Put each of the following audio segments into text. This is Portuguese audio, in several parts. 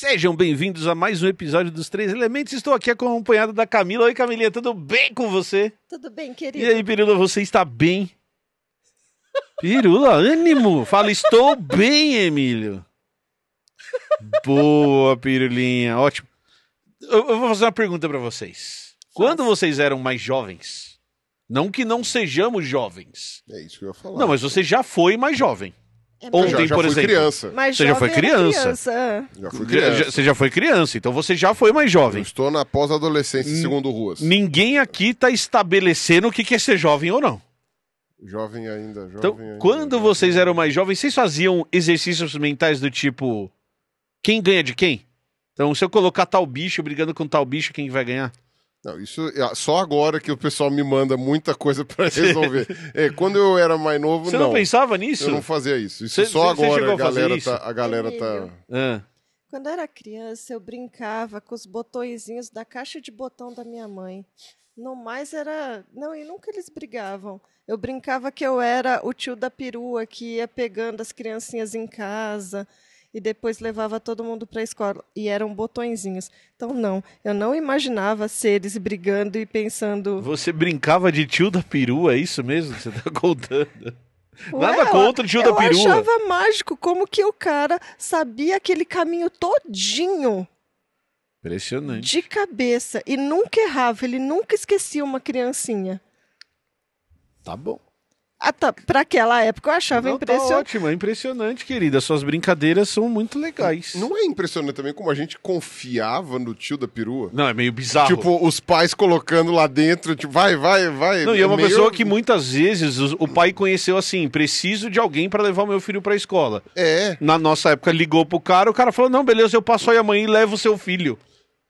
Sejam bem-vindos a mais um episódio dos Três Elementos. Estou aqui acompanhado da Camila. Oi, Camilinha, tudo bem com você? Tudo bem, querido. E aí, Pirula, você está bem? Pirula, ânimo! Fala, estou bem, Emílio. Boa, Pirulinha, ótimo. Eu, eu vou fazer uma pergunta para vocês. Quando vocês eram mais jovens, não que não sejamos jovens. É isso que eu ia falar. Não, mas você já foi mais jovem. É Ontem, já, já por exemplo. Criança. Mais você já foi criança. criança. É. Já fui criança. Você já foi criança, então você já foi mais jovem. Eu estou na pós-adolescência, segundo Ruas. Ninguém aqui está estabelecendo o que é ser jovem ou não. Jovem ainda, jovem então, ainda. Quando vocês eram mais jovens, vocês faziam exercícios mentais do tipo: quem ganha de quem? Então, se eu colocar tal bicho brigando com tal bicho, quem vai ganhar? Não, isso é, só agora que o pessoal me manda muita coisa para resolver. é, quando eu era mais novo, Você não. não pensava nisso? Eu não fazia isso. Isso cê, só cê, agora cê a, galera a, tá, a galera tá. Ah. Quando eu era criança, eu brincava com os botõezinhos da caixa de botão da minha mãe. No mais era. Não, e nunca eles brigavam. Eu brincava que eu era o tio da perua que ia pegando as criancinhas em casa e depois levava todo mundo para a escola. E eram botõezinhos. Então, não, eu não imaginava seres brigando e pensando. Você brincava de tio da perua, é isso mesmo que você está contando? Nada Ué, contra o tio da perua. Eu achava mágico como que o cara sabia aquele caminho todinho. Impressionante. De cabeça. E nunca errava, ele nunca esquecia uma criancinha. Tá bom. Ah, tá. Para aquela época eu achava não, impressionante. Tá ótimo, é impressionante, querida. Suas brincadeiras são muito legais. Não é impressionante também como a gente confiava no tio da perua? Não, é meio bizarro. Tipo, os pais colocando lá dentro, tipo, vai, vai, vai. Não, e é, é uma meio... pessoa que muitas vezes o, pai conheceu assim: preciso de alguém para levar meu filho para a escola. É. Na nossa época ligou pro cara, o cara falou: não, beleza, eu passo aí amanhã e levo o seu filho.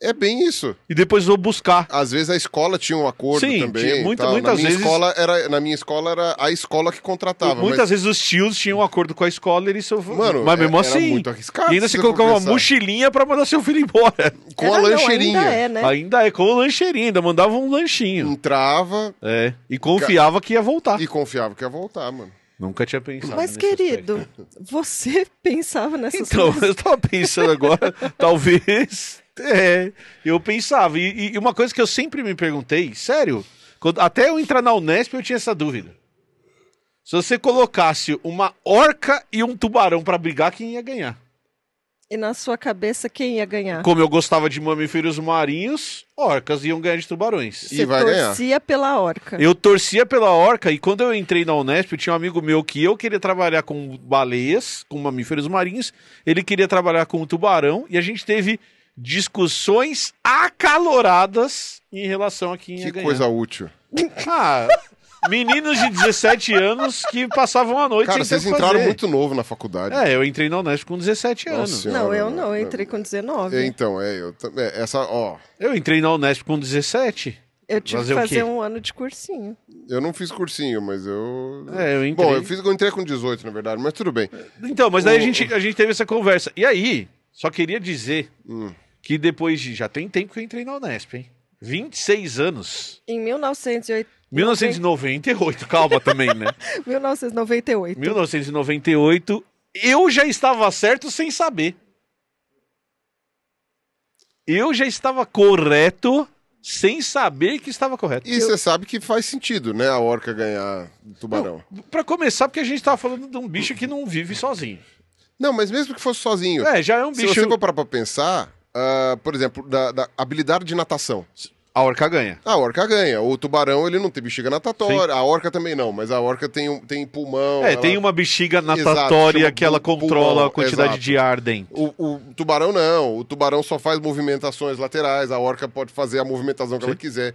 É bem isso. E depois vou buscar. Às vezes a escola tinha um acordo Sim, também. Tinha, muita, muitas na minha vezes. Escola era, na minha escola era a escola que contratava. Muitas mas... vezes os tios tinham um acordo com a escola e eles sofreram. Mano, mas é, mesmo é, assim. muito arriscado. E ainda se colocava uma mochilinha pra mandar seu filho embora. Com era, a lancheirinha. Não, ainda é, né? Ainda é, com a lancheirinha. Ainda mandava um lanchinho. Entrava. É. E confiava que ia voltar. E confiava que ia voltar, mano. Nunca tinha pensado. Mas, querido, aspecto. você pensava nessas então, coisas? Então, eu estava pensando agora, talvez é, eu pensava. E, e, uma coisa que eu sempre me perguntei, sério, quando, até eu entrar na Unesp eu tinha essa dúvida. Se você colocasse uma orca e um tubarão para brigar, quem ia ganhar? E na sua cabeça, quem ia ganhar? Como eu gostava de mamíferos marinhos, orcas iam ganhar de tubarões. Você e vai torcia ganhar. torcia pela orca. Eu torcia pela orca e quando eu entrei na Unesp, tinha um amigo meu que eu queria trabalhar com baleias, com mamíferos marinhos, ele queria trabalhar com tubarão e a gente teve discussões acaloradas em relação a quem ia que ganhar. coisa útil. Ah, meninos de 17 anos que passavam a noite Cara, vocês entraram fazer. muito novo na faculdade. É, eu entrei na Unesp com 17 Nossa anos. Senhora, não, eu não, eu né? entrei com 19. É, então, é, eu também essa, ó. Eu entrei na Unesp com 17. Eu tive fazer que fazer um ano de cursinho. Eu não fiz cursinho, mas eu. É, eu entrei. Bom, eu, fiz, eu entrei com 18, na verdade, mas tudo bem. Então, mas daí a, gente, a gente teve essa conversa. E aí, só queria dizer hum. que depois de. Já tem tempo que eu entrei na Unesp, hein? 26 anos. Em 1908. 1998, calma também, né? 1998. 1998, eu já estava certo sem saber. Eu já estava correto sem saber que estava correto. E você eu... sabe que faz sentido, né? A orca ganhar tubarão. Para começar, porque a gente estava falando de um bicho que não vive sozinho. Não, mas mesmo que fosse sozinho. É, já é um bicho. Se você for parar pra pensar, uh, por exemplo, da, da habilidade de natação. A orca ganha. A orca ganha. O tubarão, ele não tem bexiga natatória. Sim. A orca também não, mas a orca tem, tem pulmão. É, ela... tem uma bexiga natatória Exato, que ela controla pulmão, a quantidade Exato. de ar dentro. O, o, tubarão não. O tubarão só faz movimentações laterais. A orca pode fazer a movimentação que Sim. ela quiser.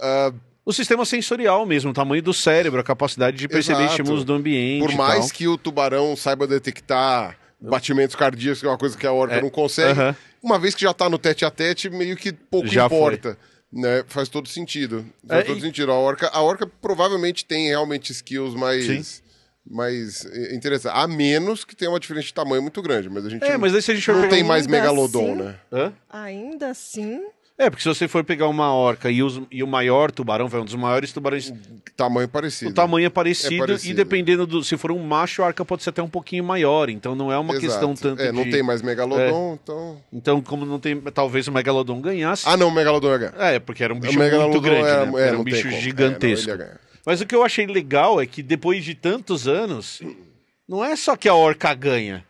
Uh... O sistema sensorial mesmo, o tamanho do cérebro, a capacidade de perceber Exato. estímulos do ambiente. Por mais que o tubarão saiba detectar batimentos cardíacos, que é uma coisa que a orca é. não consegue. Uhum. Uma vez que já tá no tete a tete, meio que pouco já importa. Né, faz todo sentido. Faz é, todo e... sentido. A orca, a orca provavelmente tem realmente skills mais. Sim. Mas eh, A menos que tenha uma diferença de tamanho muito grande. Mas a gente é, não, mas a gente não tem mais megalodon, assim, né? Hã? Ainda assim, é, porque se você for pegar uma orca e, os, e o maior tubarão, vai um dos maiores tubarões. tamanho é parecido. O tamanho é parecido, é parecido, e dependendo do. Se for um macho, a arca pode ser até um pouquinho maior. Então não é uma Exato. questão tanto. É, não de, tem mais megalodon, é, então. Então, como não tem. Talvez o megalodon ganhasse. Ah, não, o megalodon ia ganhar. É, porque era um bicho muito grande. É, né? É, era, né? era um bicho gigantesco. Não, Mas o que eu achei legal é que depois de tantos anos, não é só que a orca ganha.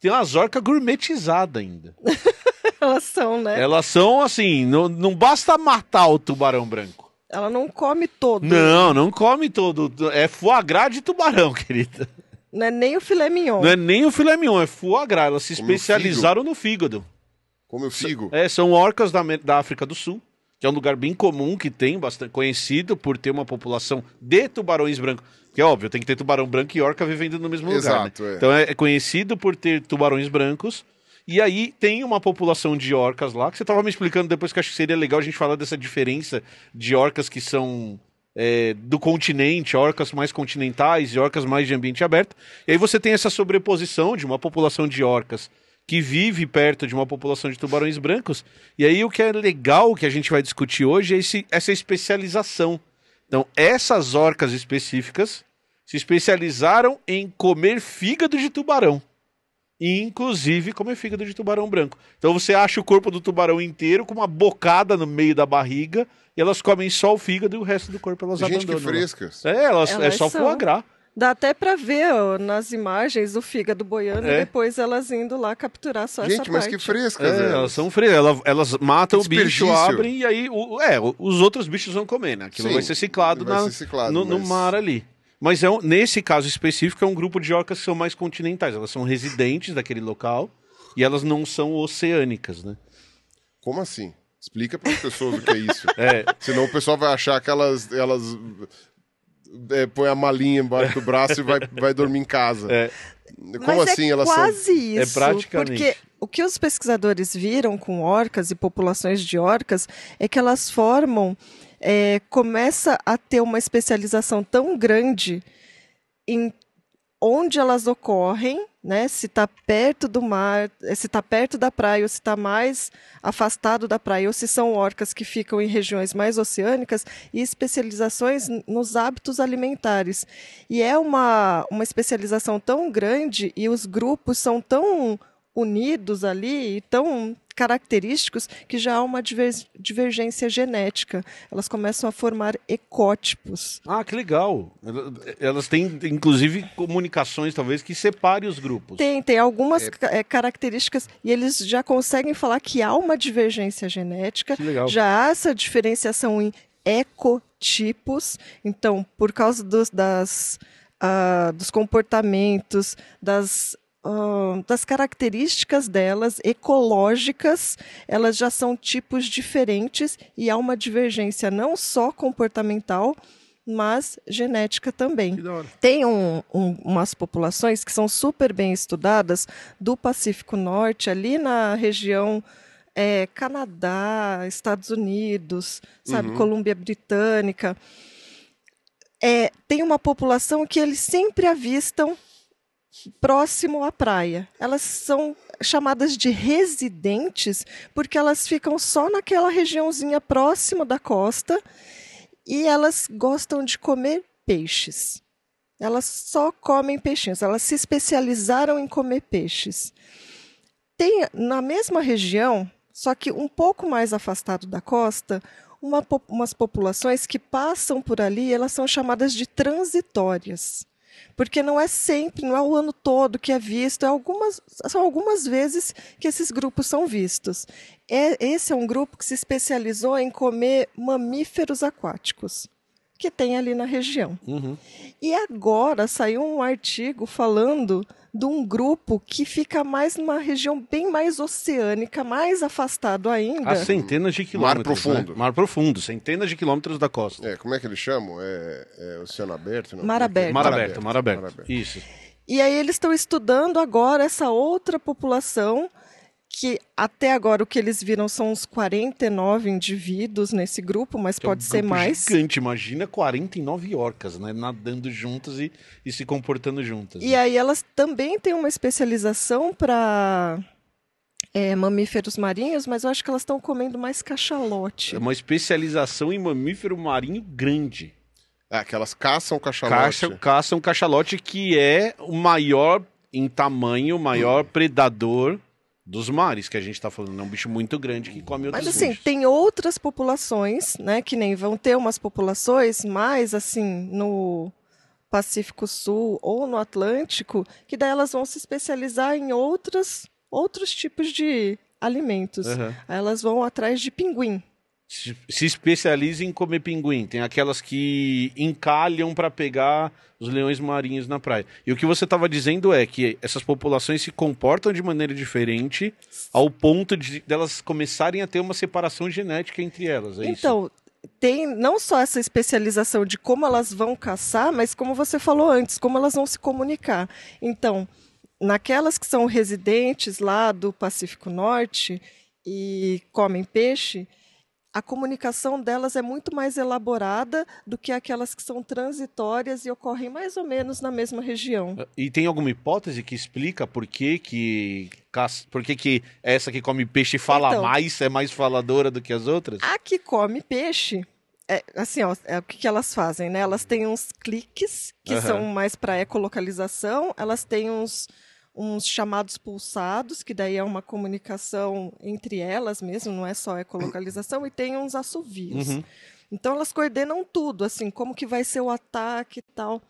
Tem umas orcas gourmetizadas ainda. Elas são, né? Elas são assim, não, não basta matar o tubarão branco. Ela não come todo. Não, não come todo. É foie gras de tubarão, querida. Não é nem o filé mignon. Não é nem o filé mignon, é foie gras. Elas se Como especializaram no fígado. Como o figo? É, são orcas da, da África do Sul, que é um lugar bem comum que tem, bastante conhecido por ter uma população de tubarões brancos. Que é óbvio, tem que ter tubarão branco e orca vivendo no mesmo Exato, lugar. Né? É. Então é, é conhecido por ter tubarões brancos e aí tem uma população de orcas lá, que você estava me explicando depois que acho que seria legal a gente falar dessa diferença de orcas que são é, do continente, orcas mais continentais e orcas mais de ambiente aberto. E aí você tem essa sobreposição de uma população de orcas que vive perto de uma população de tubarões brancos. E aí o que é legal que a gente vai discutir hoje é esse, essa especialização. Então, essas orcas específicas se especializaram em comer fígado de tubarão inclusive como é fígado de tubarão branco. Então você acha o corpo do tubarão inteiro com uma bocada no meio da barriga e elas comem só o fígado e o resto do corpo elas Gente, abandonam. Gente, né? que frescas. É, elas, elas é só são. foie gras. Dá até pra ver ó, nas imagens o fígado boiando é. e depois elas indo lá capturar só Gente, essa Gente, mas que frescas. É, elas. Né? elas são frescas. Elas, elas matam o bicho, abrem e aí o, é, os outros bichos vão comer, né? Aquilo Sim, vai ser ciclado, vai na, ser ciclado no, mas... no mar ali. Mas é um, nesse caso específico, é um grupo de orcas que são mais continentais. Elas são residentes daquele local e elas não são oceânicas, né? Como assim? Explica para as pessoas o que é isso. É. Senão o pessoal vai achar que elas, elas é, põe a malinha embaixo do braço e vai, vai dormir em casa. É. Como Mas é assim é elas quase são... isso. É praticamente. Porque o que os pesquisadores viram com orcas e populações de orcas é que elas formam é, começa a ter uma especialização tão grande em onde elas ocorrem, né? Se está perto do mar, se está perto da praia, ou se está mais afastado da praia, ou se são orcas que ficam em regiões mais oceânicas, e especializações nos hábitos alimentares. E é uma, uma especialização tão grande e os grupos são tão unidos ali e tão característicos que já há uma divergência genética. Elas começam a formar ecótipos. Ah, que legal! Elas têm, inclusive, comunicações talvez que separem os grupos. Tem, tem algumas é. é. características e eles já conseguem falar que há uma divergência genética. Que legal. Já há essa diferenciação em ecotipos. Então, por causa dos, das, uh, dos comportamentos, das das características delas, ecológicas, elas já são tipos diferentes e há uma divergência não só comportamental, mas genética também. Tem um, um, umas populações que são super bem estudadas do Pacífico Norte, ali na região é, Canadá, Estados Unidos, sabe, uhum. Colômbia Britânica. É, tem uma população que eles sempre avistam próximo à praia. Elas são chamadas de residentes porque elas ficam só naquela regiãozinha próxima da costa e elas gostam de comer peixes. Elas só comem peixinhos, elas se especializaram em comer peixes. Tem na mesma região, só que um pouco mais afastado da costa, uma, umas populações que passam por ali, elas são chamadas de transitórias. Porque não é sempre, não é o ano todo que é visto, é algumas, são algumas vezes que esses grupos são vistos. É, esse é um grupo que se especializou em comer mamíferos aquáticos que tem ali na região. Uhum. E agora saiu um artigo falando de um grupo que fica mais numa região bem mais oceânica, mais afastado ainda. A centenas de quilômetros. Mar profundo. Né? Mar profundo, centenas de quilômetros da costa. É, como é que eles chamam? É, é oceano aberto? Não? Mar aberto. Mar aberto, mar aberto. Mar aberto. Isso. E aí eles estão estudando agora essa outra população que até agora o que eles viram são uns 49 indivíduos nesse grupo, mas que pode é um ser mais. Gigante, imagina 49 orcas, né? Nadando juntas e, e se comportando juntas. E né? aí elas também têm uma especialização para é, mamíferos marinhos, mas eu acho que elas estão comendo mais cachalote. É uma especialização em mamífero marinho grande. É, que elas caçam cachalote. Caçam, caçam cachalote, que é o maior em tamanho, o maior hum. predador dos mares que a gente está falando. É um bicho muito grande que come outros Mas assim, bichos. tem outras populações, né? Que nem vão ter umas populações mais assim no Pacífico Sul ou no Atlântico, que daí elas vão se especializar em outras, outros tipos de alimentos. Uhum. elas vão atrás de pinguim se especializa em comer pinguim. Tem aquelas que encalham para pegar os leões marinhos na praia. E o que você estava dizendo é que essas populações se comportam de maneira diferente ao ponto de delas começarem a ter uma separação genética entre elas. É então, isso? tem não só essa especialização de como elas vão caçar, mas como você falou antes, como elas vão se comunicar. Então, naquelas que são residentes lá do Pacífico Norte e comem peixe a comunicação delas é muito mais elaborada do que aquelas que são transitórias e ocorrem mais ou menos na mesma região. Ah, e tem alguma hipótese que explica por que que por que, que é essa que come peixe fala então, mais, é mais faladora do que as outras? A que come peixe, é, assim, ó, é, o que, que, elas fazem, né? Elas têm uns cliques que uhum. são mais para ecolocalização, elas têm uns uns chamados pulsados, que daí é uma comunicação entre elas mesmo, não é só ecolocalização, e tem uns assovios. Uhum. Então elas coordenam tudo, assim, como que vai ser o ataque e tal.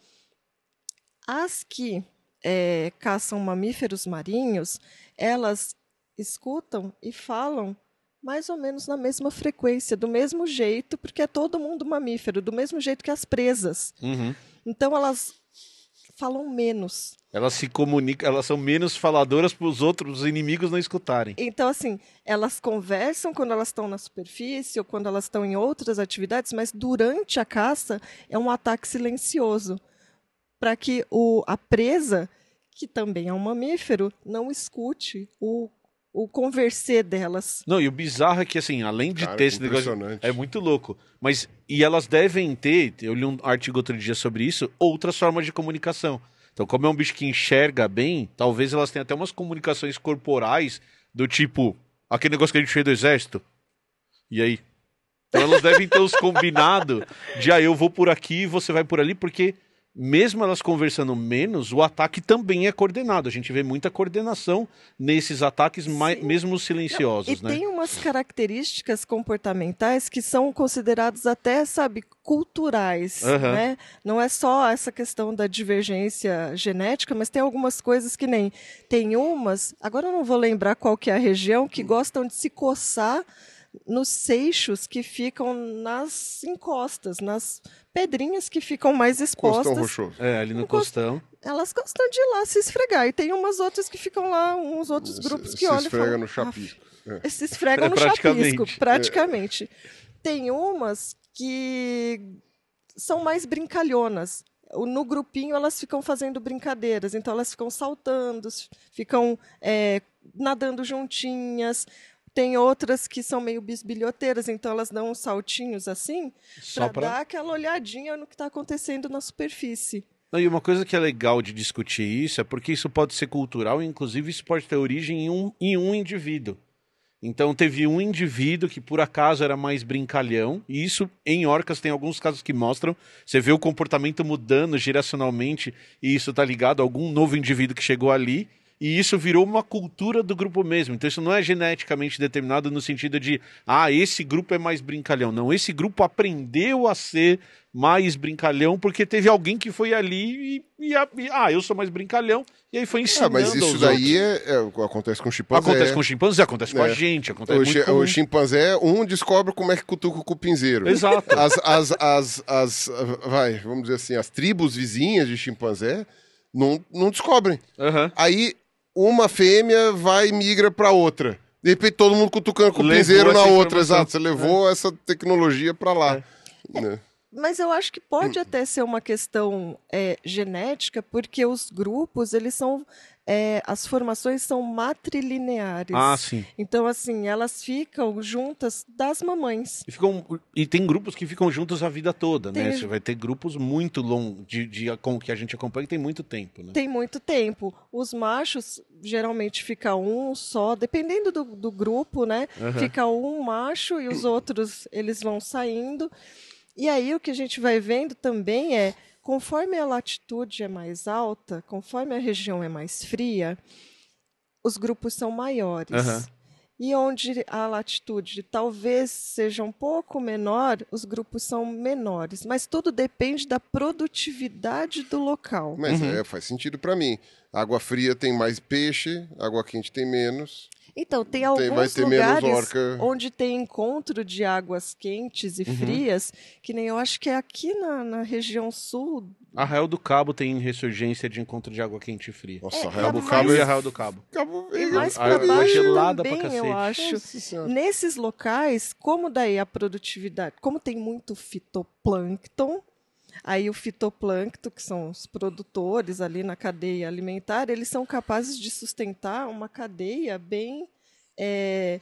As que é, caçam mamíferos marinhos, elas escutam e falam mais ou menos na mesma frequência, do mesmo jeito, porque é todo mundo mamífero, do mesmo jeito que as presas. Uhum. Então elas falam menos. Elas se comunicam, elas são menos faladoras para os outros inimigos não escutarem. Então, assim, elas conversam quando elas estão na superfície ou quando elas estão em outras atividades, mas durante a caça é um ataque silencioso para que o, a presa, que também é um mamífero, não escute o o conversar delas. Não, e o bizarro é que, assim, além de Cara, ter esse negócio. É muito louco. Mas. E elas devem ter, eu li um artigo outro dia sobre isso, outras formas de comunicação. Então, como é um bicho que enxerga bem, talvez elas tenham até umas comunicações corporais do tipo. Aquele negócio que a gente fez do exército. E aí? Então elas devem ter os combinados de ah, eu vou por aqui e você vai por ali, porque mesmo elas conversando menos, o ataque também é coordenado. A gente vê muita coordenação nesses ataques, mesmo silenciosos. Não, e né? tem umas características comportamentais que são consideradas até, sabe, culturais. Uhum. Né? Não é só essa questão da divergência genética, mas tem algumas coisas que nem. Tem umas, agora eu não vou lembrar qual que é a região, que gostam de se coçar nos seixos que ficam nas encostas, nas pedrinhas que ficam mais expostas. Costão rochoso. É, ali no, no costão. Elas gostam de ir lá se esfregar. E tem umas outras que ficam lá, uns outros grupos se, que se olham. Se esfrega falam, no chapisco. É. Se esfregam é, no chapisco, praticamente. É. Tem umas que são mais brincalhonas. No grupinho elas ficam fazendo brincadeiras, então elas ficam saltando, ficam é, nadando juntinhas. Tem outras que são meio bisbilhoteiras, então elas dão uns saltinhos assim para pra... dar aquela olhadinha no que está acontecendo na superfície. Não, e uma coisa que é legal de discutir isso é porque isso pode ser cultural e, inclusive, isso pode ter origem em um, em um indivíduo. Então, teve um indivíduo que, por acaso, era mais brincalhão, e isso, em orcas, tem alguns casos que mostram. Você vê o comportamento mudando geracionalmente, e isso está ligado a algum novo indivíduo que chegou ali e isso virou uma cultura do grupo mesmo. Então isso não é geneticamente determinado no sentido de, ah, esse grupo é mais brincalhão. Não, esse grupo aprendeu a ser mais brincalhão porque teve alguém que foi ali e, e, e ah, eu sou mais brincalhão e aí foi é, ensinando. Ah, mas isso daí é, é, acontece com chimpanzé. Acontece com chimpanzé, acontece é. com a é. gente, acontece o, muito chi, o chimpanzé, um descobre como é que cutuca o cupinzeiro. Exato. As, as, as, as, vai, vamos dizer assim, as tribos vizinhas de chimpanzé não, não descobrem. Uhum. Aí uma fêmea vai e migra para outra. De repente todo mundo cutucando com o piseiro na outra, exato. Você levou é. essa tecnologia para lá. É. Né? É, mas eu acho que pode até ser uma questão é, genética, porque os grupos eles são é, as formações são matrilineares. Ah, sim. Então, assim, elas ficam juntas das mamães. E, ficam, e tem grupos que ficam juntos a vida toda, né? tem... né? Você vai ter grupos muito longos, de, de, com, que a gente acompanha, que tem muito tempo, né? Tem muito tempo. Os machos, geralmente, fica um só, dependendo do, do grupo, né? Uhum. Fica um macho e os outros, eles vão saindo. E aí, o que a gente vai vendo também é Conforme a latitude é mais alta, conforme a região é mais fria, os grupos são maiores. Uhum. E onde a latitude talvez seja um pouco menor, os grupos são menores. Mas tudo depende da produtividade do local. Mas uhum. é, faz sentido para mim. Água fria tem mais peixe, água quente tem menos. Então, tem alguns tem, lugares onde tem encontro de águas quentes e uhum. frias, que nem eu acho que é aqui na, na região sul. Arraial do Cabo tem ressurgência de encontro de água quente e fria. Nossa, é, Arraial é do mais... Cabo e é Arraial do Cabo. Cabo e é mais pra baixo gelada também, pra eu acho. Nossa, Nesses locais, como daí a produtividade, como tem muito fitoplâncton, Aí o fitoplâncton, que são os produtores ali na cadeia alimentar, eles são capazes de sustentar uma cadeia bem é,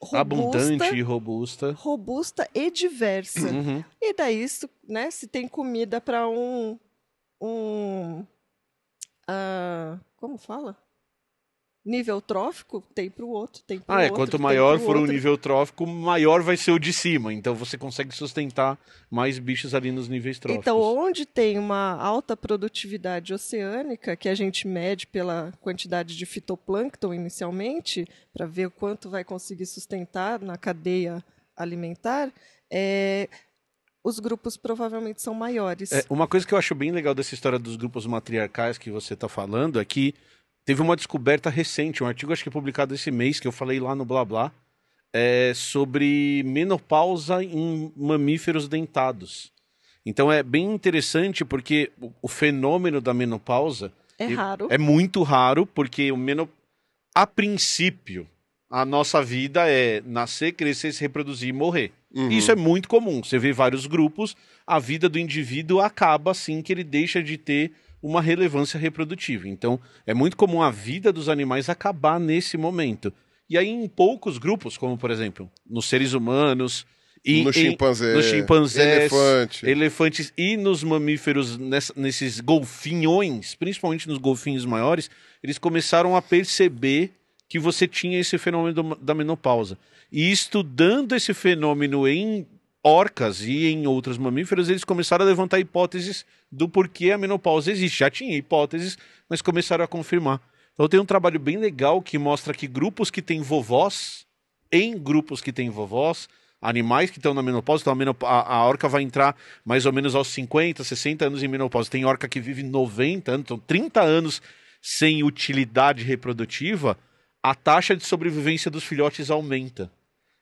robusta, abundante e robusta, robusta e diversa. Uhum. E daí isso, né? Se tem comida para um, um, uh, como fala? nível trófico, tem para ah, é, o outro, tem para o ah, outro. Ah, é, quanto maior for outro. o nível trófico, maior vai ser o de cima. Então você consegue sustentar mais bichos ali nos níveis tróficos. Então, onde tem uma alta produtividade oceânica, que a gente mede pela quantidade de fitoplâncton inicialmente, para ver o quanto vai conseguir sustentar na cadeia alimentar, é, os grupos provavelmente são maiores. É, uma coisa que eu acho bem legal dessa história dos grupos matriarcais que você está falando é que Teve uma descoberta recente, um artigo acho que publicado esse mês, que eu falei lá no Blá Blá, é sobre menopausa em mamíferos dentados. Então é bem interessante porque o, o fenômeno da menopausa é raro. É muito raro porque o menop... a princípio a nossa vida é nascer, crescer, se reproduzir e morrer. Uhum. Isso é muito comum. Você vê vários grupos, a vida do indivíduo acaba assim que ele deixa de ter uma relevância reprodutiva. Então, é muito comum a vida dos animais acabar nesse momento. E aí, em poucos grupos, como por exemplo, nos seres humanos, e no em, chimpanzé, nos chimpanzés, elefante. elefantes e nos mamíferos, nessa, nesses golfinhões, principalmente nos golfinhos maiores, eles começaram a perceber que você tinha esse fenômeno da menopausa. E estudando esse fenômeno em orcas e em outros mamíferos, eles começaram a levantar hipóteses do porquê a menopausa existe. Já tinha hipóteses, mas começaram a confirmar. Então tem um trabalho bem legal que mostra que grupos que têm vovós, em grupos que têm vovós, animais que estão na menopausa, então a, menop a, a, orca vai entrar mais ou menos aos 50, 60 anos em menopausa. Tem orca que vive 90 anos, então 30 anos sem utilidade reprodutiva, a taxa de sobrevivência dos filhotes aumenta.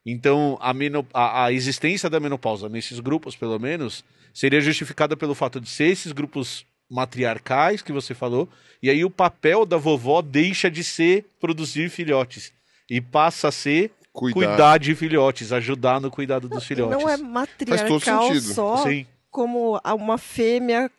Então, a, menop... a, a, existência da menopausa nesses grupos, pelo menos, seria justificada pelo fato de ser esses grupos matriarcais que você falou, e aí o papel da vovó deixa de ser produzir filhotes e passa a ser cuidar, cuidar de filhotes, ajudar no cuidado dos filhotes. Não é matriarcal só Sim. como uma fêmea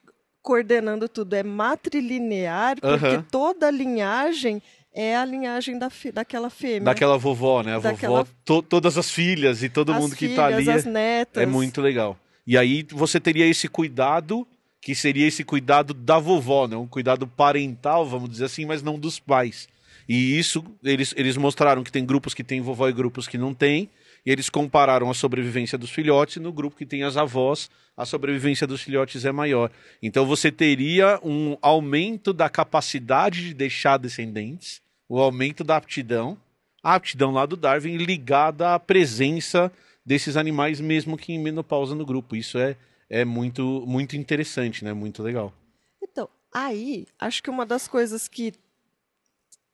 coordenando tudo, é matrilinear, porque uh -huh. toda linhagem é a linhagem da fi, daquela fêmea. Né? Daquela vovó, né? A daquela... vovó, to, todas as filhas e todo as mundo que está ali. As é, netas. É muito legal. E aí você teria esse cuidado, que seria esse cuidado da vovó, né? Um cuidado parental, vamos dizer assim, mas não dos pais. E isso, eles, eles mostraram que tem grupos que têm vovó e grupos que não têm. E eles compararam a sobrevivência dos filhotes no grupo que tem as avós, a sobrevivência dos filhotes é maior. Então você teria um aumento da capacidade de deixar descendentes, o aumento da aptidão, a aptidão lá do Darwin ligada à presença desses animais mesmo que em menopausa no grupo. Isso é, é muito muito interessante, né? Muito legal. Então, aí, acho que uma das coisas que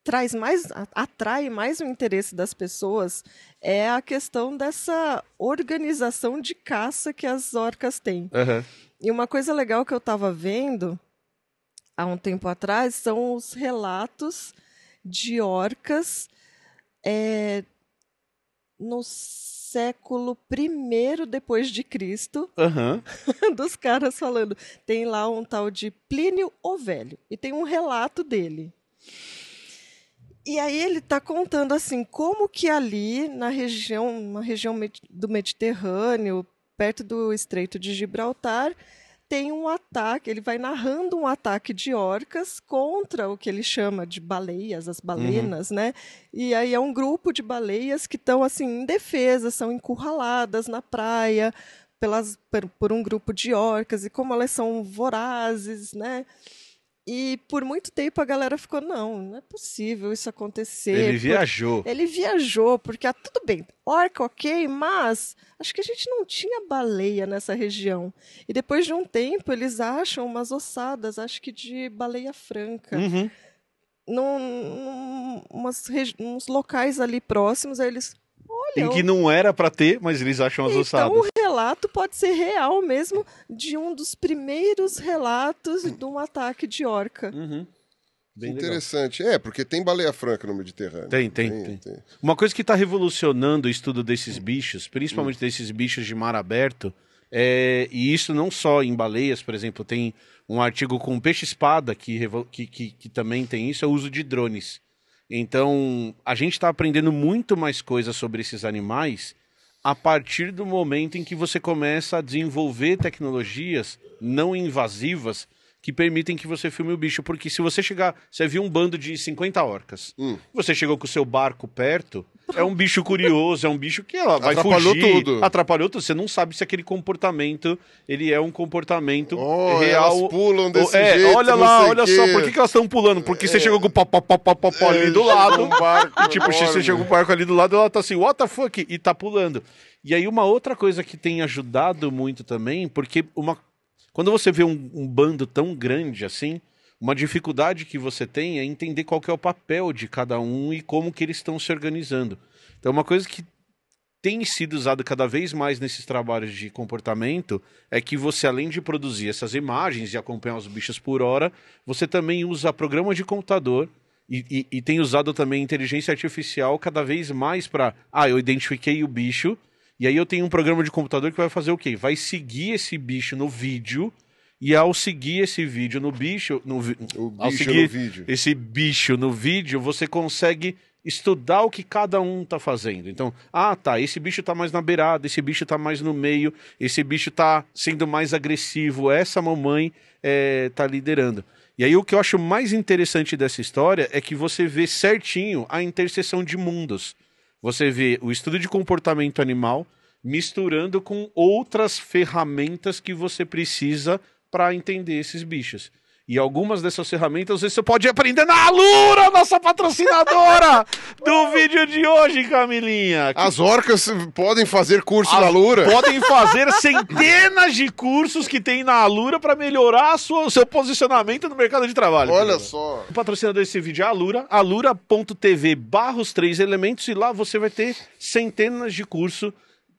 traz mais atrai mais o interesse das pessoas é a questão dessa organização de caça que as orcas têm. Uhum. E uma coisa legal que eu estava vendo há um tempo atrás são os relatos de orcas é, no século I depois de Cristo, uhum. dos caras falando. Tem lá um tal de Plínio o Velho e tem um relato dele. E aí ele está contando assim como que ali na região, na região do Mediterrâneo, perto do Estreito de Gibraltar, tem um ataque, ele vai narrando um ataque de orcas contra o que ele chama de baleias, as balenas, uhum. né? E aí é um grupo de baleias que estão assim indefesas, são encurraladas na praia pelas por um grupo de orcas e como elas são vorazes, né? E por muito tempo a galera ficou, não, não é possível isso acontecer. Ele viajou. Ele viajou, porque ah, tudo bem, orca ok, mas acho que a gente não tinha baleia nessa região. E depois de um tempo eles acham umas ossadas, acho que de baleia franca. Uhum. Num, num umas, uns locais ali próximos, aí eles em que não era para ter, mas eles acham as então, ossadas. Então o relato pode ser real mesmo de um dos primeiros relatos de um ataque de orca. Uhum. Bem Interessante. Legal. É, porque tem baleia franca no Mediterrâneo. Tem, tem. tem, tem. tem. Uma coisa que está revolucionando o estudo desses bichos, principalmente hum. desses bichos de mar aberto, é, e isso não só em baleias, por exemplo, tem um artigo com peixe-espada que, que, que, que também tem isso, é o uso de drones. Então, a gente está aprendendo muito mais coisas sobre esses animais a partir do momento em que você começa a desenvolver tecnologias não invasivas que permitem que você filme o bicho. Porque se você chegar, você viu um bando de 50 orcas, hum. você chegou com o seu barco perto, é um bicho curioso, é um bicho que ela vai atrapalhou fugir. Atrapalhou tudo. Atrapalhou tudo. Você não sabe se aquele comportamento, ele é um comportamento oh, real. Elas pulam desse é, jeito, Olha lá, olha que. só, por que, que elas estão pulando? Porque é. você chegou com o papapapapó é, ali do lado. Um barco, e, tipo, enorme. você chegou com o barco ali do lado, ela tá assim, what the fuck? E tá pulando. E aí uma outra coisa que tem ajudado muito também, porque uma... quando você vê um, um bando tão grande assim uma dificuldade que você tem é entender qual é o papel de cada um e como que eles estão se organizando. Então, uma coisa que tem sido usada cada vez mais nesses trabalhos de comportamento é que você, além de produzir essas imagens e acompanhar os bichos por hora, você também usa programas de computador e, e, e tem usado também inteligência artificial cada vez mais para. Ah, eu identifiquei o bicho, e aí eu tenho um programa de computador que vai fazer o quê? Vai seguir esse bicho no vídeo e ao seguir esse vídeo no bicho, no vi... bicho ao seguir vídeo. esse bicho no vídeo, você consegue estudar o que cada um tá fazendo. Então, ah, tá, esse bicho tá mais na beirada, esse bicho tá mais no meio, esse bicho tá sendo mais agressivo, essa mamãe é, tá liderando. E aí o que eu acho mais interessante dessa história é que você vê certinho a interseção de mundos. Você vê o estudo de comportamento animal misturando com outras ferramentas que você precisa para entender esses bichos. E algumas dessas ferramentas você pode aprender na Alura, nossa patrocinadora do vídeo de hoje, Camilinha. As orcas podem fazer curso As na Alura? Podem fazer centenas de cursos que tem na Alura para melhorar sua, o seu posicionamento no mercado de trabalho. Olha só. O patrocinador desse vídeo é a Alura, alura.tv barra três elementos e lá você vai ter centenas de cursos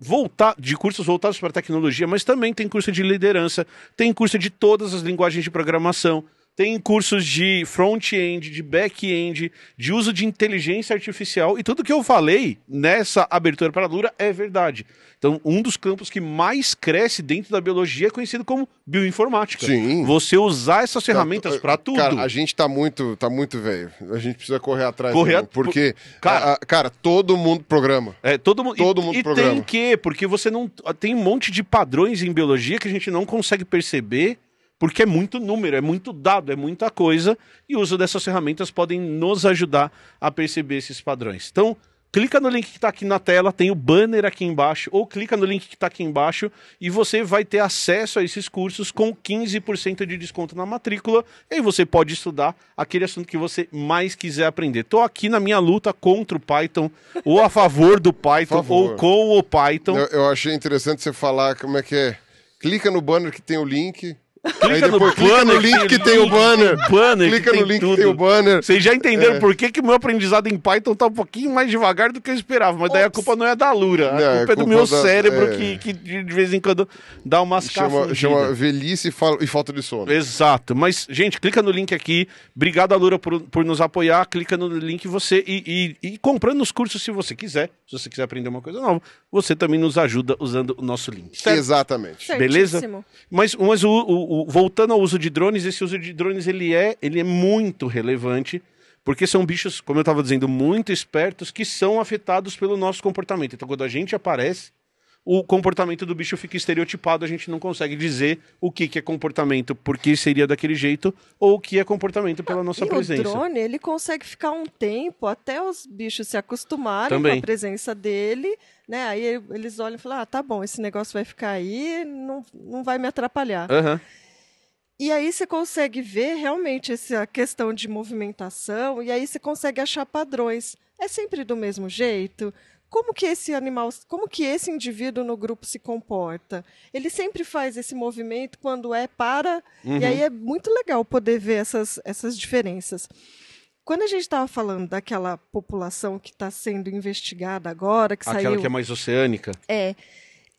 voltar de cursos voltados para tecnologia, mas também tem curso de liderança, tem curso de todas as linguagens de programação, tem cursos de front-end, de back-end, de uso de inteligência artificial e tudo que eu falei nessa abertura para a Lura é verdade. Então, um dos campos que mais cresce dentro da biologia é conhecido como bioinformática. Sim. Você usar essas ferramentas para tudo. Cara, a gente tá muito, tá muito velho. A gente precisa correr atrás. Correr mesmo, porque cara, a, a, cara, todo mundo programa. É, todo mundo. Todo e, mundo e programa. tem que, porque você não tem um monte de padrões em biologia que a gente não consegue perceber. Porque é muito número, é muito dado, é muita coisa, e o uso dessas ferramentas podem nos ajudar a perceber esses padrões. Então, clica no link que está aqui na tela, tem o banner aqui embaixo, ou clica no link que está aqui embaixo e você vai ter acesso a esses cursos com 15% de desconto na matrícula. E aí você pode estudar aquele assunto que você mais quiser aprender. Estou aqui na minha luta contra o Python, ou a favor do Python, ou com o Python. Eu, eu achei interessante você falar como é que é. Clica no banner que tem o link Clica Aí depois no clica banner, no link que tem o banner. banner clica no link tudo. que tem o banner. Vocês já entenderam é. por que, que meu aprendizado em Python tá um pouquinho mais devagar do que eu esperava. Mas Ops. daí a culpa não é da Lura. A, culpa, a é culpa é do meu da... cérebro é. que, que, de vez em quando dá umas chama, chama velhice e, fal... e, falta de sono. Exato. Mas, gente, clica no link aqui. Obrigado, Lura por, por nos apoiar. Clica no link você e, e, e comprando os cursos se você quiser. Se você quiser aprender uma coisa nova, você também nos ajuda usando o nosso link. Certo? Exatamente. Certíssimo. Beleza? Mas, mas o, o o, voltando ao uso de drones, esse uso de drones ele é, ele é muito relevante, porque são bichos, como eu estava dizendo, muito espertos que são afetados pelo nosso comportamento. Então, quando a gente aparece, o comportamento do bicho fica estereotipado, a gente não consegue dizer o que, que é comportamento porque seria daquele jeito ou o que é comportamento pela ah, nossa e presença. O drone, ele consegue ficar um tempo até os bichos se acostumarem Também. com a presença dele, né? Aí eles olham e falam: ah, tá bom, esse negócio vai ficar aí, não, não vai me atrapalhar. Uhum. E aí você consegue ver realmente essa questão de movimentação e aí você consegue achar padrões. É sempre do mesmo jeito? Como que esse animal, como que esse indivíduo no grupo se comporta? Ele sempre faz esse movimento quando é para, uhum. e aí uhum. é muito legal poder ver essas, essas diferenças. Quando a gente estava falando daquela população que está sendo investigada agora, que Aquela saiu... que é mais oceânica. É.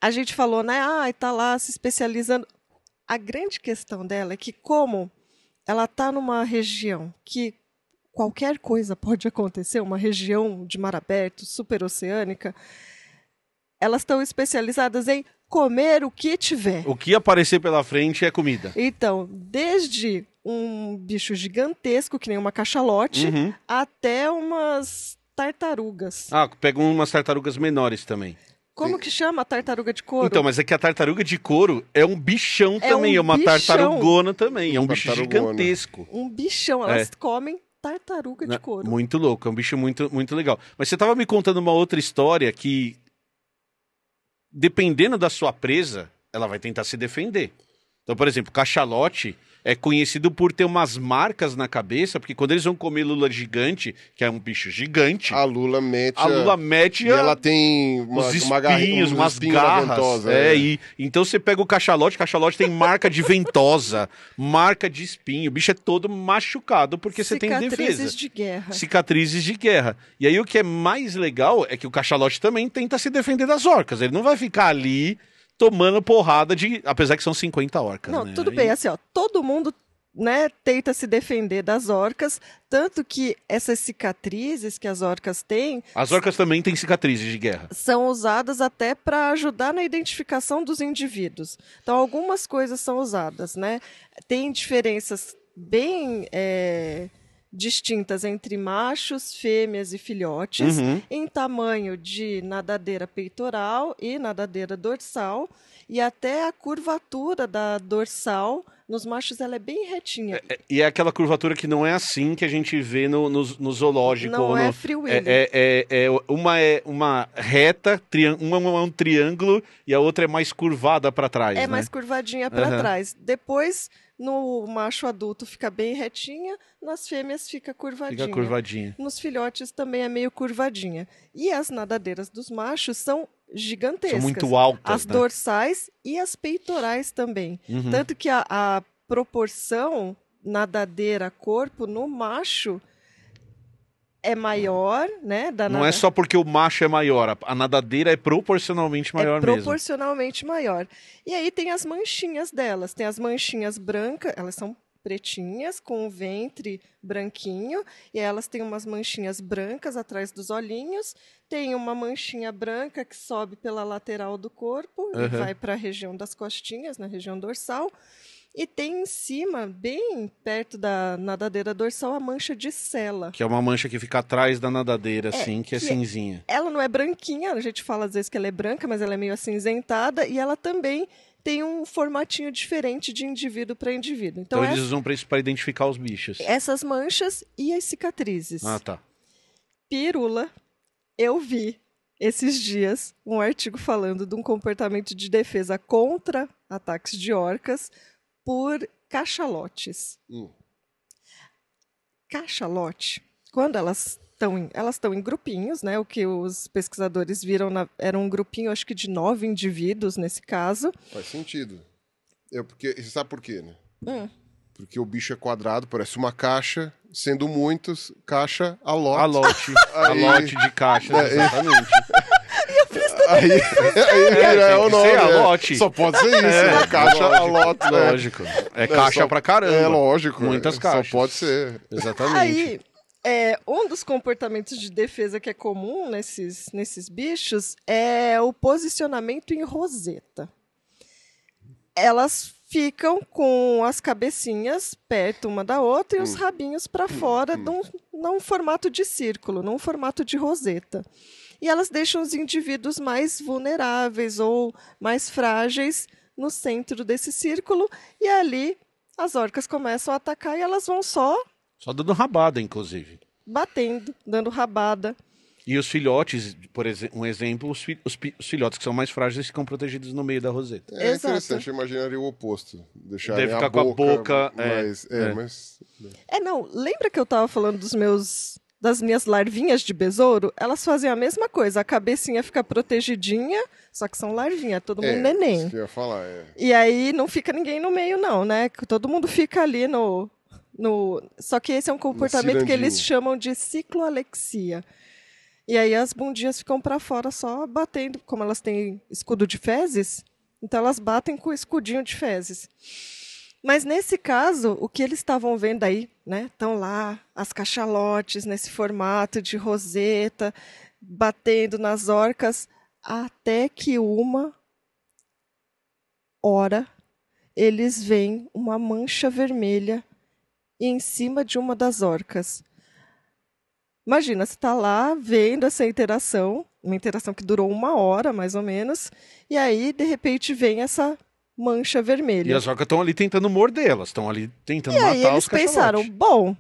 A gente falou, né? Ah, está lá se especializando a grande questão dela é que, como ela está numa região que qualquer coisa pode acontecer, uma região de mar aberto, superoceânica, elas estão especializadas em comer o que tiver. O que aparecer pela frente é comida. Então, desde um bicho gigantesco, que nem uma cachalote, uhum. até umas tartarugas. Ah, pegam umas tartarugas menores também. Como que chama a tartaruga de couro? Então, mas é que a tartaruga de couro é um bichão é também, um é uma bichão. tartarugona também, é um bicho gigantesco. Um bichão, elas é. comem tartaruga de couro. Muito louco, é um bicho muito, muito legal. Mas você estava me contando uma outra história que, dependendo da sua presa, ela vai tentar se defender. Então, por exemplo, cachalote é conhecido por ter umas marcas na cabeça, porque quando eles vão comer lula gigante, que é um bicho gigante. A lula mete. A lula mete. E a... ela tem uma, os espinhos, uma umas garras. é, é. E, então você pega o cachalote, o cachalote tem marca de ventosa, marca de espinho. O bicho é todo machucado porque você tem defesa. Cicatrizes de guerra. Cicatrizes de guerra. E aí o que é mais legal é que o cachalote também tenta se defender das orcas. Ele não vai ficar ali tomando porrada de. Apesar que são 50 orcas. Não, né? tudo bem, assim, ó, todo mundo. Né, tenta se defender das orcas, tanto que essas cicatrizes que as orcas têm. As orcas também têm cicatrizes de guerra. São usadas até para ajudar na identificação dos indivíduos. Então, algumas coisas são usadas, né? Tem diferenças bem. É distintas entre machos, fêmeas e filhotes, uhum. em tamanho de nadadeira peitoral e nadadeira dorsal, e até a curvatura da dorsal nos machos ela é bem retinha. É, é e é aquela curvatura que não é assim que a gente vê no, no, no zoológico. Não é no, é free é, é, é, uma é uma reta, uma é um triângulo e a outra é mais curvada para trás. É né? mais curvadinha para uhum. trás. Depois no macho adulto fica bem retinha, nas fêmeas fica curvadinha. Fica curvadinha. Nos filhotes também é meio curvadinha. E as nadadeiras dos machos são gigantescas. São muito altas. As né? dorsais e as peitorais também. Uhum. Tanto que a, a proporção nadadeira corpo no macho é maior, né? Da Não é nada... é só porque o macho é maior, a nadadeira é proporcionalmente é maior é proporcionalmente mesmo. maior. E aí tem as manchinhas delas, tem as manchinhas brancas, elas são pretinhas com o ventre branquinho e elas têm umas manchinhas brancas atrás dos olhinhos, tem uma manchinha branca que sobe pela lateral do corpo uhum. e vai para a região das costinhas, na região dorsal. E tem em cima, bem perto da nadadeira dorsal, a mancha de sela. Que é uma mancha que fica atrás da nadadeira, é, assim, que, é que é cinzinha. Ela não é branquinha, a gente fala às vezes que ela é branca, mas ela é meio acinzentada. E ela também tem um formatinho diferente de indivíduo para indivíduo. Então, então eles usam para isso para identificar os bichos. Essas manchas e as cicatrizes. Ah, tá. Pirula, eu vi esses dias um artigo falando de um comportamento de defesa contra ataques de orcas por cachalotes. Hum. Cachalote, quando elas estão em, elas estão em grupinhos, né? O que os pesquisadores viram na, era um grupinho, acho que de nove indivíduos nesse caso. Faz sentido. É porque você sabe por quê, né? Hum. Porque o bicho é quadrado, parece uma caixa, sendo muitos, caixa a lote. A lote, a lote de caixa, é, é. exatamente. Aí, aí é o nome. é. Lote. Só pode ser isso, é, né? Caixa a lote, né? Lógico. É, é caixa só, pra caramba. É lógico. Muitas é, caixas. Só pode ser. Exatamente. Aí, é, um dos comportamentos de defesa que é comum nesses, nesses bichos é o posicionamento em roseta. Elas ficam com as cabecinhas perto uma da outra e os hum. rabinhos para hum, fora num, num formato de círculo, num formato de roseta e elas deixam os indivíduos mais vulneráveis ou mais frágeis no centro desse círculo, e é ali as orcas começam a atacar e elas vão só. Só dando rabada, inclusive. Batendo, dando rabada. E os filhotes, por um exemplo, os, fi os, os, filhotes que são mais frágeis ficam protegidos no meio da roseta. É Exato. interessante, imaginaria o oposto. Deixar Deve ficar a boca, com a boca. Mas, é, é, é, mas... é, não, lembra que eu estava falando dos meus das minhas larvinhas de besouro, elas fazem a mesma coisa. A cabecinha fica protegidinha, só que são larvinha, todo mundo é, neném. Isso falar, é. E aí não fica ninguém no meio, não, né? Todo mundo fica ali no. no... Só que esse é um comportamento que eles chamam de cicloalexia. E aí as bundinhas ficam para fora só batendo, como elas têm escudo de fezes, então elas batem com o escudinho de fezes. Mas nesse caso, o que eles estavam vendo aí, né? Estão lá as cachalotes nesse formato de roseta, batendo nas orcas, até que uma hora eles veem uma mancha vermelha em cima de uma das orcas. Imagina, você está lá vendo essa interação, uma interação que durou uma hora mais ou menos, e aí de repente vem essa mancha vermelha. E as orcas estão ali tentando mordê-las, estão ali tentando e matar aí eles pensaram, bom,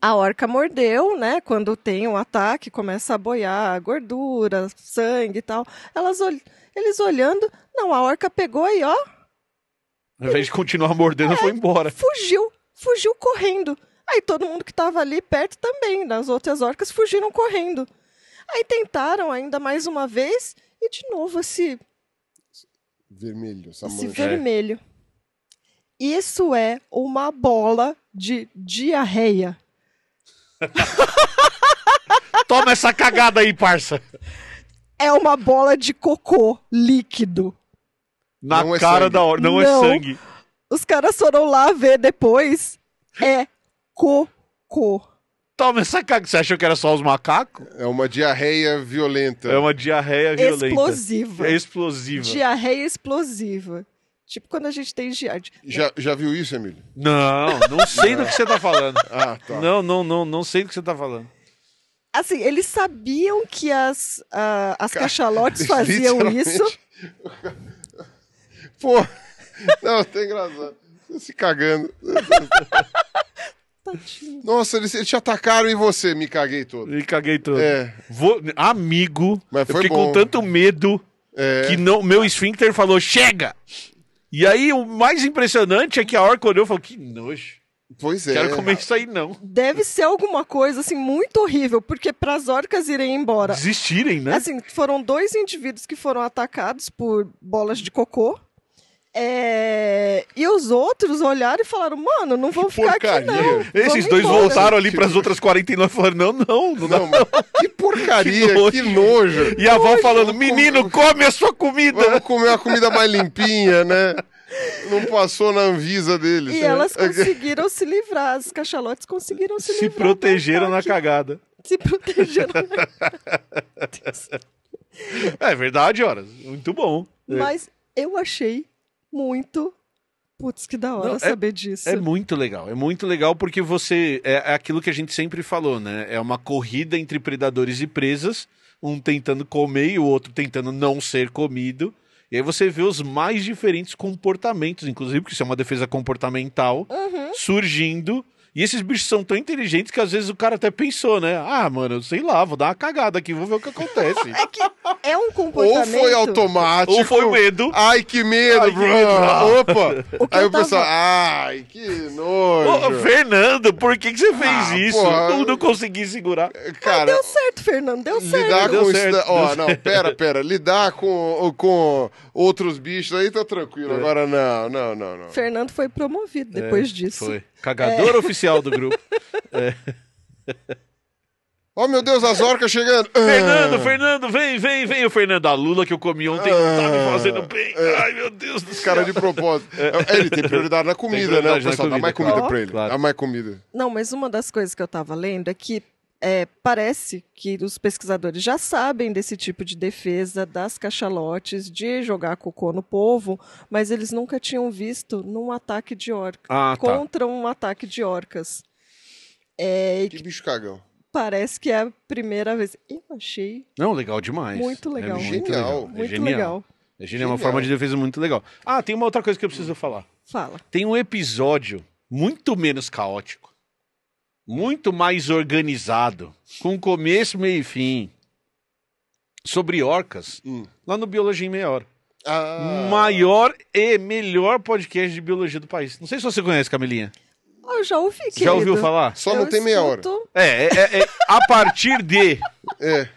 a orca mordeu, né? Quando tem um ataque, começa a boiar gordura, sangue e tal. Elas ol... Eles olhando, não, a orca pegou aí, ó. Ao invés de continuar mordendo, é, foi embora. Fugiu, fugiu correndo. Aí todo mundo que estava ali perto também, das outras orcas, fugiram correndo. Aí tentaram ainda mais uma vez e de novo esse vermelho, essa esse mancha. É é? vermelho. Isso é uma bola de diarreia. Toma essa cagada aí, parça. É uma bola de cocô líquido. Na não é cara é da hora, não, não, é sangue. Os caras foram lá ver depois. É cocô. Toma essa caca. Você achou que era só os macacos? É uma diarreia violenta. É uma diarreia violenta. Explosiva. É explosiva. Diarreia explosiva. Tipo quando a gente tem diarreia. Já, já viu isso, Emílio? Não, não sei do que você tá falando. Ah, tá. Não, não, não, não sei do que você tá falando. Assim, eles sabiam que as, uh, as cachalotes faziam isso. Pô, não, tem engraçado. Se cagando. Tadinho. Nossa, eles, eles te atacaram e você, me caguei todo. Me caguei todo. É. Vou, amigo, Mas foi eu fiquei bom. com tanto medo é. que não, meu esfíncter falou: chega! E aí, o mais impressionante é que a orca olhou e falou: que nojo. Pois é. Quero comer isso aí, não. Deve ser alguma coisa, assim, muito horrível, porque para as orcas irem embora. Desistirem, né? Assim, foram dois indivíduos que foram atacados por bolas de cocô. É... E os outros olharam e falaram, mano, não vão ficar porcaria. aqui não. Esses dois embora. voltaram ali para as tipo- outras 49 e falaram, não, não, não, não Que porcaria, que nojo. Que nojo. E a avó falando, menino, come a sua comida. Vamos comer uma comida mais limpinha, né? Não passou na Anvisa deles. E né? elas conseguiram se livrar, as cachalotes conseguiram se, se livrar. Se né, protegeram na cagada. Se protegeram na cagada. É verdade, horas. Muito bom. Mas eu achei muito. Putz, que da hora Não, é, saber disso. É muito legal. É muito legal porque você. É, é aquilo que a gente sempre falou, né? É uma corrida entre predadores e presas um tentando comer e o outro tentando não ser comido. E aí você vê os mais diferentes comportamentos, inclusive, porque isso é uma defesa comportamental, uhum. surgindo e esses bichos são tão inteligentes que às vezes o cara até pensou, né? Ah, mano, sei lá, vou dar uma cagada aqui, vou ver o que acontece. É que é um comportamento. Ou foi automático. Ou foi medo. Ai, que medo, Ai, que medo. Opa! O Aí o tava... pessoal, ai, que nojo. Ô, Fernando, por que, que você fez ah, isso? Eu não consegui segurar. Eh, cara, ah, deu certo, Fernando, deu certo. Lidar deu com certo, isso. Ó, oh, não, pera, pera. Lidar com, com outros bichos aí tá tranquilo. É. Agora não, não, não, não. Fernando foi promovido é, depois é, disso. Foi. Cagador é. oficial oficial do grupo. É. Oh meu Deus, as orcas chegando! Ah. Fernando, Fernando, vem, vem, vem! O Fernando, a Lula que eu comi ontem não tá me ah. fazendo bem. É. Ai meu Deus do céu! Cara de propósito. É. é, ele tem prioridade na comida, prioridade né? O pessoal dá mais comida claro. pra ele. Claro. Dá mais comida. Não, mas uma das coisas que eu tava lendo é que é, parece que os pesquisadores já sabem desse tipo de defesa das cachalotes, de jogar cocô no povo, mas eles nunca tinham visto num ataque de orcas. Ah, tá. contra tá. um ataque de orcas. É, que bicho cagão. Parece que é a primeira vez. Eu achei. Não, legal demais. Muito é legal. É muito legal. Muito é genial. legal. É genial. uma forma de defesa muito legal. Ah, tem uma outra coisa que eu preciso falar. Fala. Tem um episódio muito menos caótico muito mais organizado, com começo, meio e fim, sobre orcas, hum. lá no Biologia em Meia Hora. Ah. Maior e melhor podcast de biologia do país. Não sei se você conhece, Camelinha. Ah, eu já ouvi, querido. Já ouviu falar? Só eu não tem meia hora. É, é, é, é a partir de. É.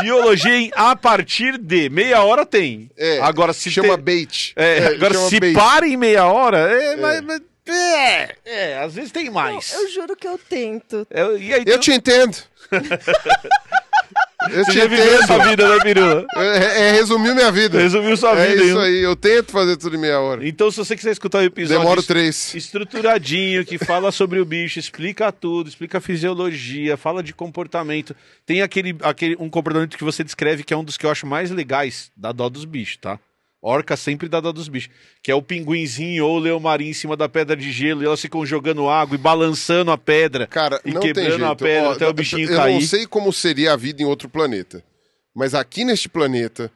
Biologia em a partir de. Meia hora tem. É, agora se. Chama te... bait. É, é agora se bait. para em meia hora, é, é. Mas, mas é, é, às vezes tem mais. Eu, eu juro que eu tento. Eu, é, e aí, eu te entendo. Eu Você já viveu sua vida, né, Peru? É, é, é, resumiu minha vida. Resumiu sua é vida. É isso hein? aí, eu tento fazer tudo em meia hora. Então, se você quiser escutar o episódio... Demoro três. Estruturadinho, que fala sobre o bicho, explica tudo, explica a fisiologia, fala de comportamento. Tem aquele, aquele um comportamento que você descreve que é um dos que eu acho mais legais da dó dos bichos, tá? Orca sempre dá da dos bichos. Que é o pinguinzinho ou o leomarim em cima da pedra de gelo e elas ficam jogando água e balançando a pedra. Cara, e quebrando a pedra Ó, até eu, o bichinho eu cair. Eu não sei como seria a vida em outro planeta. Mas aqui neste planeta,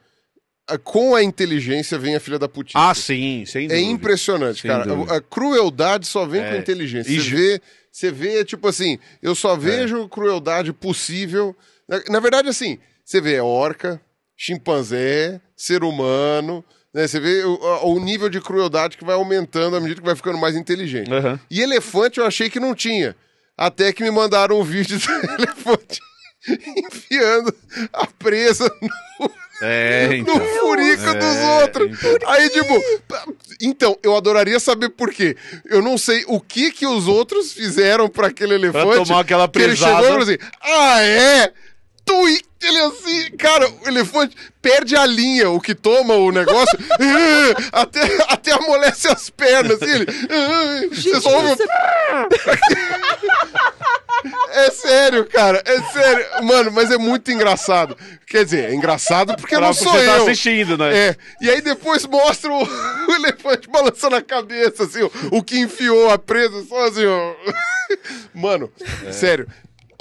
com a inteligência vem a filha da putinha. Ah, sim, sem é dúvida. É impressionante, sem cara. A, a, crueldade só vem é. com inteligência. Você vê, você vê, é tipo assim, eu só é. vejo é. crueldade possível. Na, na verdade, assim, você vê orca, chimpanzé, ser humano. Né? Você vê o, o, nível de crueldade que vai aumentando à medida que vai ficando mais inteligente. Uhum. E elefante eu achei que não tinha. Até que me mandaram um vídeo do elefante enfiando a presa no, é, então. no furico é, dos outros. Então. Aí, tipo, então, eu adoraria saber por quê. Eu não sei o que que os outros fizeram para aquele elefante. Pra tomar aquela presada. Que ele chegou e falou assim: ah, é? tui! Ele é assim, cara, o elefante perde a linha, o que toma o negócio, até, até amolece as pernas. E ele. Gente, você só ouve. Você... É sério, cara. É sério. Mano, mas é muito engraçado. Quer dizer, é engraçado porque pra não sou você tá eu. tá assistindo, né? É. E aí depois mostra o, o elefante balançando a cabeça, assim, ó, o que enfiou a presa, só assim, ó. Mano, é. sério.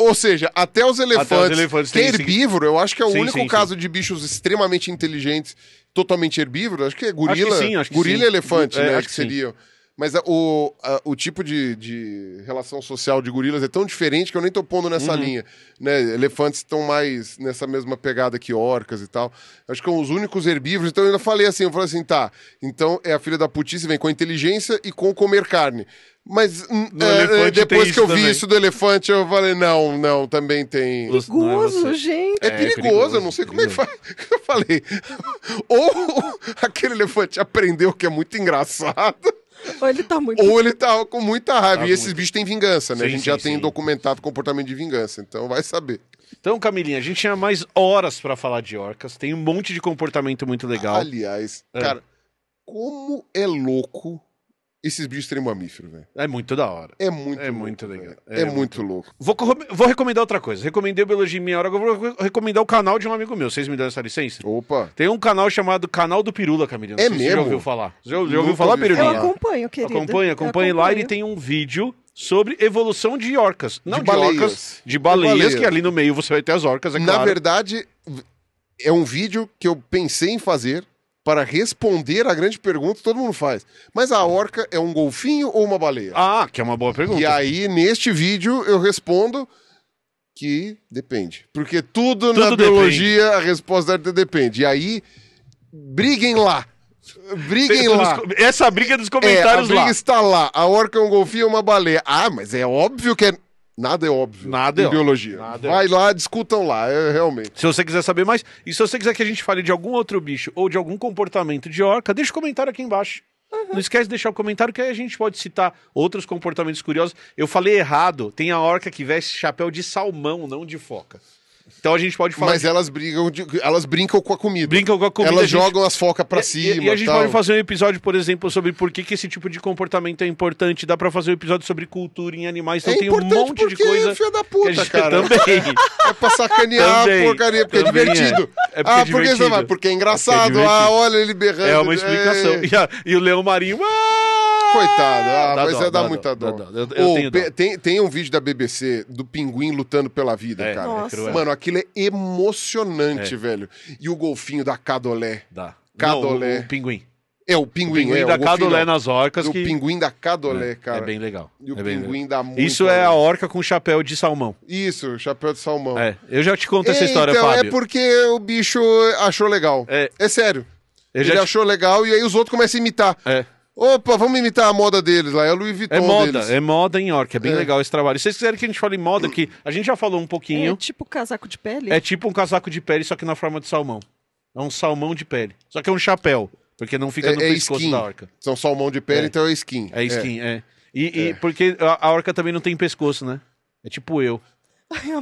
Ou seja, até os elefantes, até os elefantes que é herbívoro, eu acho que é o sim, único sim, caso de bichos extremamente inteligentes, totalmente herbívoro, acho que é gorila, acho que acho que gorila e elefante, é, né? Acho, acho que, seria. Mas ah, o, a, ah, o tipo de, de relação social de gorilas é tão diferente que eu nem tô pondo nessa uhum. linha. Né? Elefantes estão mais nessa mesma pegada que orcas e tal. Acho que são os únicos herbívoros. Então eu ainda falei assim, eu falei assim, tá, então é a filha da putice, vem com a inteligência e com comer carne. Mas uh, depois que eu vi também. isso do elefante, eu falei, não, não, também tem. É perigoso, é gente. É, é perigoso, perigoso, eu não sei como é que faz. Eu falei, ou aquele elefante aprendeu que é muito engraçado. Ou ele tá muito. Ou ele tá com muita raiva. Tá e esses muito... bichos têm vingança, né? Sim, a gente sim, já tem documentado comportamento de vingança, então vai saber. Então, Camilinha, a gente tinha mais horas para falar de orcas. Tem um monte de comportamento muito legal. Aliás, é. cara, como é louco esses bichos têm mamífero, velho. É muito da hora. É muito É muito legal. É, é muito, muito louco. Vou, vou, recomendar outra coisa. Recomendei o Biologia em Meia Hora, agora vou recomendar o canal de um amigo meu. Vocês me dão essa licença? Opa. Tem um canal chamado Canal do Pirula, Camilinha. É mesmo. mesmo? já ouviu falar? Já, já ouviu falar, Pirulinha? Eu acompanho, querido. Acompanha, acompanhe lá. Ele tem um vídeo sobre evolução de orcas. Não de, de baleias. orcas, de baleias, de baleias, que ali no meio você vai ter as orcas, é Na verdade, é um vídeo que eu pensei em fazer para responder a grande pergunta que todo mundo faz. Mas a orca é um golfinho ou uma baleia? Ah, que é uma boa pergunta. E aí, neste vídeo, eu respondo que depende. Porque tudo, tudo na depende. biologia, a resposta é depende. E aí, briguem lá. Briguem lá. essa briga é dos comentários é, a briga lá. está lá. A orca é um golfinho ou uma baleia? Ah, mas é óbvio que é Nada é óbvio. Nada em é biologia. É Vai lá, discutam lá, é, realmente. Se você quiser saber mais, e se você quiser que a gente fale de algum outro bicho ou de algum comportamento de orca, deixa o um comentário aqui embaixo. Uhum. Não esquece de deixar o um comentário que aí a gente pode citar outros comportamentos curiosos. Eu falei errado, tem a orca que veste chapéu de salmão, não de foca. Então a gente pode falar. Mas de... elas brigam, de... elas brincam com a comida. Brincam com a comida. Elas a gente... jogam as focas para cima. E, a gente tal. pode fazer um episódio, por exemplo, sobre por que, que esse tipo de comportamento é importante. Dá para fazer um episódio sobre cultura em animais. Então é tem um monte de coisa. É filho da puta, que a gente... cara. Também. É pra sacanear também, a porcaria, porque é, é. divertido. É é, ah, é. é porque ah, é divertido. porque, porque é engraçado. Porque é ah, olha ele berrando. É uma explicação. E, a... e o leão marinho. Ah! Coitado, ah, dá mas dó, é dar muita dó. dó. Eu, eu oh, Tem, tem um vídeo da BBC do pinguim lutando pela vida, é, cara. Nossa. É Mano, aquilo é emocionante, é. velho. E o golfinho da Cadolé. Dá. Cadolé. Não, o, o pinguim. É, o pinguim, o pinguim é, da o Cadolé nas orcas. O que... pinguim da Cadolé, é, é cara. É bem legal. E o é pinguim legal. da muito Isso é a orca com chapéu de salmão. Isso, chapéu de salmão. É, eu já te conto essa história, então, é Fábio. É porque o bicho achou legal. É, é sério. Eu Ele achou te... legal e aí os outros começam a imitar. É. Opa, vamos imitar a moda deles lá, é o Louis é Vuitton. É moda, deles. é moda em York, é bem é. legal esse trabalho. Se vocês quiserem que a gente fale em moda, que a gente já falou um pouquinho. É tipo um casaco de pele? É tipo um casaco de pele, só que na forma de salmão. É um salmão de pele. Só que é um chapéu, porque não fica é, no é pescoço skin. da orca. São salmão de pele, é. então é skin. É skin, é. é. E, e é. porque a, a orca também não tem pescoço, né? É tipo eu.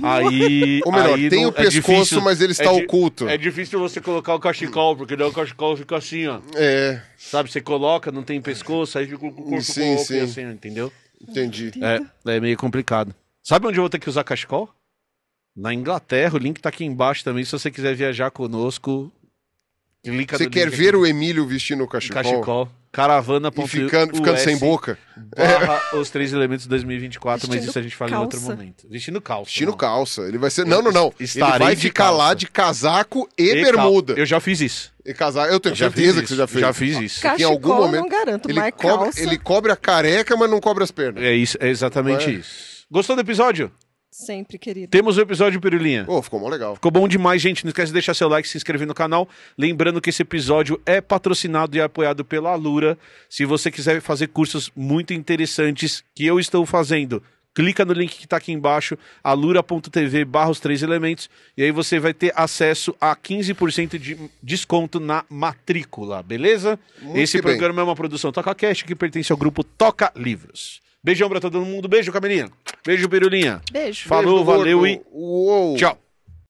Aí. Ou melhor, aí tem não, o pescoço, é difícil, mas ele é está é oculto. É difícil você colocar o cachecol, porque daí o cachecol fica assim, ó. É. Sabe, você coloca, não tem pescoço, aí fica o corpo sim, sim. assim, entendeu? Entendi. É, é meio complicado. Sabe onde eu vou ter que usar cachecol? Na Inglaterra, o link tá aqui embaixo também. Se você quiser viajar conosco, clica Você quer ver aqui. o Emílio vestindo o cachecol? Cachecol. Caravana. E ficando, ficando sem boca. É. Os três elementos 2024, Vestindo mas isso a gente fala calça. em outro momento. Vestindo calça. Vestindo não. calça. Ele vai ser. Não, não, não. Estarei Ele vai ficar calça. lá de casaco e, e bermuda. Cal... Eu já fiz isso. E casar Eu tenho eu certeza que você já fez. Já fiz isso. Cachecol, em algum momento. Não garanto, ele, cobre, calça. ele cobre a careca, mas não cobre as pernas. É isso, é exatamente mas... isso. Gostou do episódio? Sempre, querido. Temos o episódio Pirulinha. Oh, ficou mó legal. Ficou bom demais, gente. Não esquece de deixar seu like, se inscrever no canal. Lembrando que esse episódio é patrocinado e apoiado pela Lura. Se você quiser fazer cursos muito interessantes que eu estou fazendo, clica no link que está aqui embaixo, alura.tv barra os três elementos, e aí você vai ter acesso a 15% de desconto na matrícula, beleza? Muito Esse programa bem. é uma produção Toca Cash que pertence ao grupo Toca Livros. Beijão pra todo mundo. Beijo, Camelinha. Beijo, Pirulinha. Beijo. Falou, Beijo, valeu e Uou. tchau.